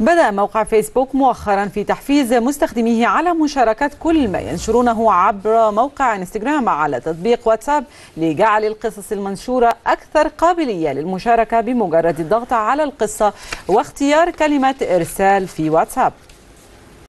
بدأ موقع فيسبوك مؤخرا في تحفيز مستخدميه على مشاركة كل ما ينشرونه عبر موقع انستغرام على تطبيق واتساب لجعل القصص المنشورة أكثر قابلية للمشاركة بمجرد الضغط على القصة واختيار كلمة إرسال في واتساب